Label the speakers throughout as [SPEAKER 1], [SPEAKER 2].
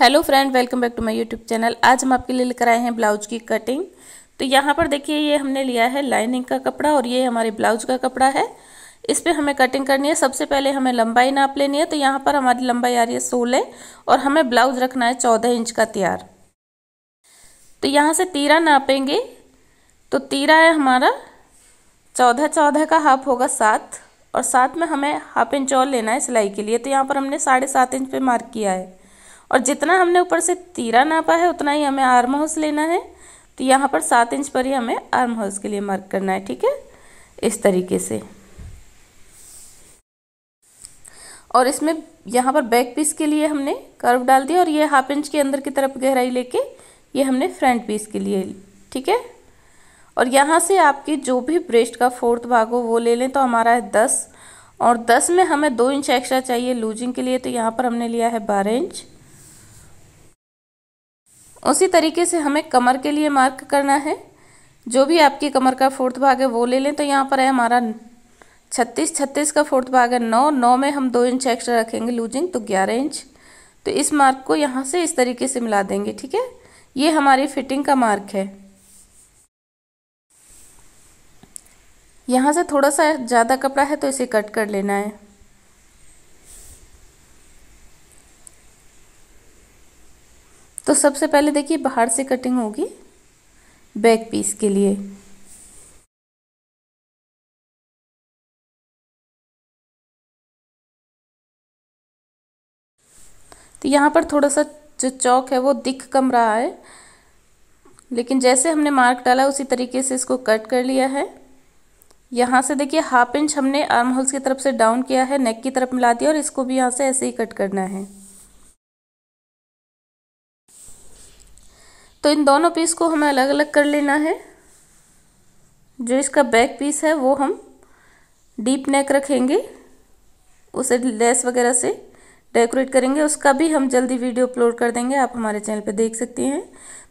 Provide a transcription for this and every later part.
[SPEAKER 1] hello friend welcome back to my YouTube channel आज हम आपके लिए लेकर आए हैं ब्लाउज की कटिंग तो यहाँ पर देखिए ये हमने लिया है लाइनिंग का कपड़ा और ये हमारे ब्लाउज का कपड़ा है इस पर हमें कटिंग करनी है सबसे पहले हमें लंबाई नाप लेनी है तो यहाँ पर हमारी लंबाई आ रही है सोलह और हमें ब्लाउज रखना है चौदह इंच का तैयार तो यहाँ से तीरा नापेंगे तो तीरा है हमारा चौदह चौदह का हाफ होगा सात और साथ में हमें हाफ इंच और लेना है सिलाई के लिए तो यहाँ पर हमने साढ़े सात इंच पे मार्क किया है और जितना हमने ऊपर से तीरा नापा है उतना ही हमें आर्म हाउस लेना है तो यहाँ पर सात इंच पर ही हमें आर्म हाउस के लिए मार्क करना है ठीक है इस तरीके से और इसमें यहाँ पर बैक पीस के लिए हमने कर्व डाल दिया और ये हाफ इंच के अंदर की तरफ गहराई लेके ये हमने फ्रंट पीस के लिए ठीक है और यहाँ से आपके जो भी ब्रेस्ट का फोर्थ भाग हो वो ले लें तो हमारा है दस और दस में हमें दो इंच एक्स्ट्रा चाहिए लूजिंग के लिए तो यहाँ पर हमने लिया है बारह इंच उसी तरीके से हमें कमर के लिए मार्क करना है जो भी आपकी कमर का फोर्थ भाग है वो ले लें तो यहाँ पर है हमारा छत्तीस छत्तीस का फोर्थ भाग है नौ नौ में हम दो इंच एक्स्ट्रा रखेंगे लूजिंग तो ग्यारह इंच तो इस मार्क को यहाँ से इस तरीके से मिला देंगे ठीक है ये हमारी फिटिंग का मार्क है यहाँ से थोड़ा सा ज़्यादा कपड़ा है तो इसे कट कर लेना है तो सबसे पहले देखिए बाहर से कटिंग होगी बैक पीस के लिए तो यहाँ पर थोड़ा सा जो चौक है वो दिख कम रहा है लेकिन जैसे हमने मार्क डाला उसी तरीके से इसको कट कर लिया है यहाँ से देखिए हाफ इंच हमने आर्म होल्स की तरफ से डाउन किया है नेक की तरफ मिला दिया और इसको भी यहाँ से ऐसे ही कट करना है तो इन दोनों पीस को हमें अलग अलग कर लेना है जो इसका बैक पीस है वो हम डीप नेक रखेंगे उसे लेस वगैरह से डेकोरेट करेंगे उसका भी हम जल्दी वीडियो अपलोड कर देंगे आप हमारे चैनल पे देख सकती हैं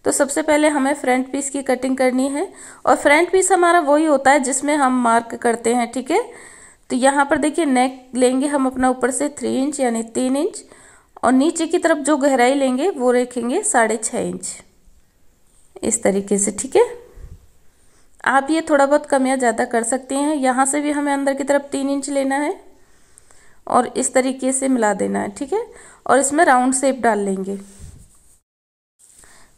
[SPEAKER 1] तो सबसे पहले हमें फ्रंट पीस की कटिंग करनी है और फ्रंट पीस हमारा वही होता है जिसमें हम मार्क करते हैं ठीक है तो यहाँ पर देखिए नेक लेंगे हम अपना ऊपर से थ्री इंच यानी तीन इंच और नीचे की तरफ जो गहराई लेंगे वो रखेंगे साढ़े छः इंच इस तरीके से ठीक है आप ये थोड़ा बहुत कम या ज़्यादा कर सकते हैं यहाँ से भी हमें अंदर की तरफ तीन इंच लेना है और इस तरीके से मिला देना है ठीक है और इसमें राउंड शेप डाल लेंगे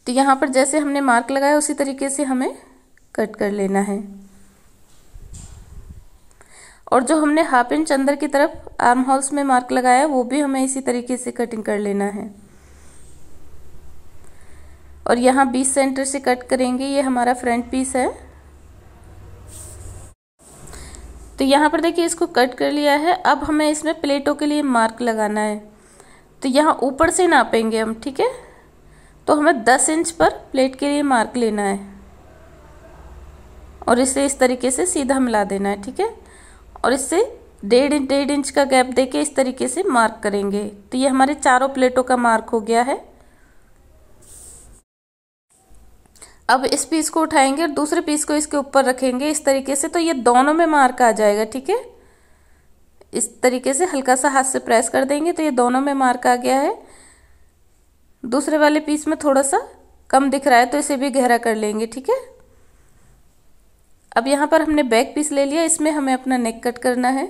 [SPEAKER 1] तो यहाँ पर जैसे हमने मार्क लगाया उसी तरीके से हमें कट कर लेना है और जो हमने हाफ इंच अंदर की तरफ आर्म होल्स में मार्क लगाया वो भी हमें इसी तरीके से कटिंग कर लेना है और यहाँ बीस सेंटर से कट करेंगे ये हमारा फ्रंट पीस है तो यहाँ पर देखिए इसको कट कर लिया है अब हमें इसमें प्लेटों के लिए मार्क लगाना है तो यहाँ ऊपर से नापेंगे हम ठीक है तो हमें 10 इंच पर प्लेट के लिए मार्क लेना है और इसे इस तरीके से सीधा मिला देना है ठीक है और इससे डेढ़ इंच डेढ़ इंच का गैप देके इस तरीके से मार्क करेंगे तो ये हमारे चारों प्लेटों का मार्क हो गया है अब इस पीस को उठाएंगे और दूसरे पीस को इसके ऊपर रखेंगे इस तरीके से तो ये दोनों में मार्क आ जाएगा ठीक है इस तरीके से हल्का सा हाथ से प्रेस कर देंगे तो ये दोनों में मार्क आ गया है दूसरे वाले पीस में थोड़ा सा कम दिख रहा है तो इसे भी गहरा कर लेंगे ठीक है अब यहाँ पर हमने बैक पीस ले लिया इसमें हमें अपना नेक कट करना है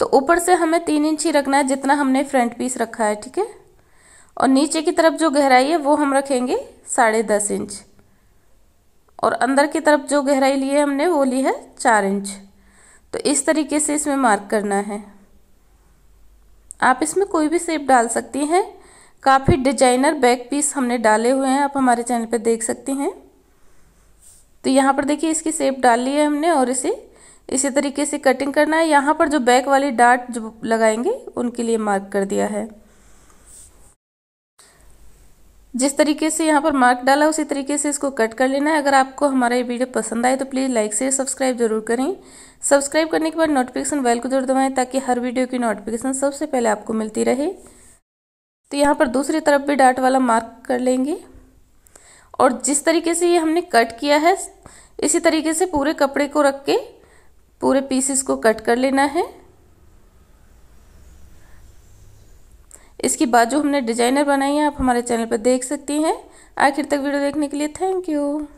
[SPEAKER 1] तो ऊपर से हमें तीन इंच ही रखना है जितना हमने फ्रंट पीस रखा है ठीक है और नीचे की तरफ जो गहराई है वो हम रखेंगे साढ़े दस इंच और अंदर की तरफ जो गहराई ली है हमने वो ली है चार इंच तो इस तरीके से इसमें मार्क करना है आप इसमें कोई भी सेप डाल सकती हैं काफ़ी डिजाइनर बैक पीस हमने डाले हुए हैं आप हमारे चैनल पर देख सकती हैं तो यहाँ पर देखिए इसकी सेप डाल ली है हमने और इसे इसी तरीके से कटिंग करना है यहाँ पर जो बैक वाली डार्ट जो लगाएंगे उनके लिए मार्क कर दिया है जिस तरीके से यहाँ पर मार्क डाला उसी तरीके से इसको कट कर लेना है अगर आपको हमारा ये वीडियो पसंद आए तो प्लीज़ लाइक शेयर सब्सक्राइब जरूर करें सब्सक्राइब करने के बाद नोटिफिकेशन बेल को जरूर दबाएं ताकि हर वीडियो की नोटिफिकेशन सबसे पहले आपको मिलती रहे तो यहाँ पर दूसरी तरफ भी डाट वाला मार्क कर लेंगे और जिस तरीके से ये हमने कट किया है इसी तरीके से पूरे कपड़े को रख के पूरे पीसेस को कट कर लेना है इसकी बाजू हमने डिजाइनर बनाई है आप हमारे चैनल पर देख सकती हैं आखिर तक वीडियो देखने के लिए थैंक यू